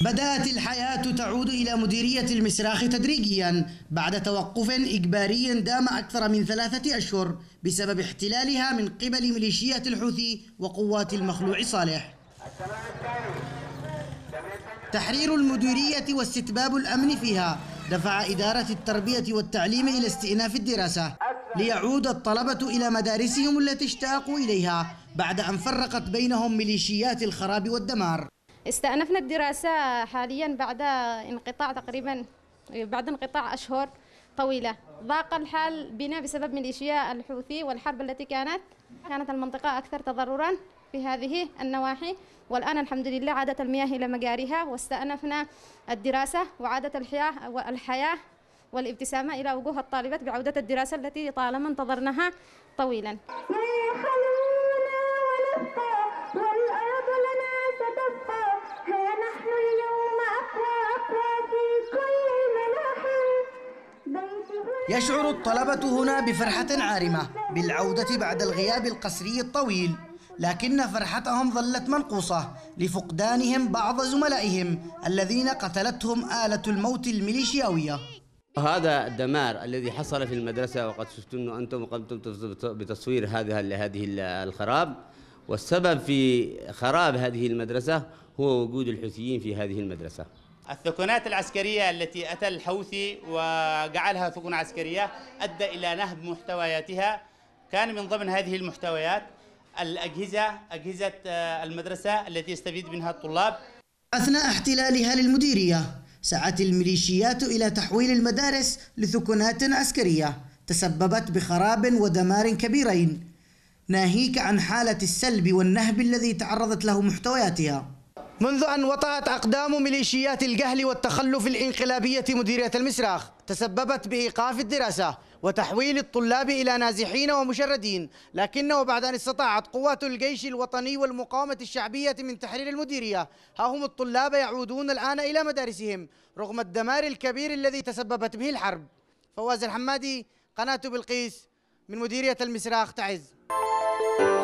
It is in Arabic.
بدأت الحياة تعود إلى مديرية المسراخ تدريجيا بعد توقف إجباري دام أكثر من ثلاثة أشهر بسبب احتلالها من قبل ميليشيات الحوثي وقوات المخلوع صالح تحرير المديرية واستتباب الأمن فيها دفع إدارة التربية والتعليم إلى استئناف الدراسة ليعود الطلبة إلى مدارسهم التي اشتاقوا إليها بعد أن فرقت بينهم ميليشيات الخراب والدمار استأنفنا الدراسة حاليا بعد انقطاع تقريبا بعد انقطاع أشهر طويلة ضاق الحال بنا بسبب ميليشيا الحوثي والحرب التي كانت كانت المنطقة أكثر تضررا في هذه النواحي والآن الحمد لله عادت المياه إلى مجاريها واستأنفنا الدراسة وعادت الحياة والحياة والابتسامة إلى وجوه الطالبات بعودة الدراسة التي طالما انتظرناها طويلا يشعر الطلبة هنا بفرحة عارمة بالعودة بعد الغياب القسري الطويل لكن فرحتهم ظلت منقوصة لفقدانهم بعض زملائهم الذين قتلتهم آلة الموت الميليشياوية هذا الدمار الذي حصل في المدرسة وقد شفتم أنتم قمتم بتصوير هذه هذه الخراب والسبب في خراب هذه المدرسة هو وجود الحوثيين في هذه المدرسة الثكنات العسكرية التي أتى الحوثي وجعلها ثكن عسكرية أدى إلى نهب محتوياتها كان من ضمن هذه المحتويات الأجهزة أجهزة آه، المدرسة التي يستفيد منها الطلاب أثناء احتلالها للمديرية سعت الميليشيات إلى تحويل المدارس لثكنات عسكرية تسببت بخراب ودمار كبيرين ناهيك عن حالة السلب والنهب الذي تعرضت له محتوياتها منذ أن وطأت أقدام ميليشيات الجهل والتخلف الإنقلابية مديرية المسراخ تسببت بإيقاف الدراسة وتحويل الطلاب إلى نازحين ومشردين لكنه بعد أن استطاعت قوات الجيش الوطني والمقاومة الشعبية من تحرير المديرية ها هم الطلاب يعودون الآن إلى مدارسهم رغم الدمار الكبير الذي تسببت به الحرب فواز الحمادي قناة بلقيس من مديرية المسراخ تعز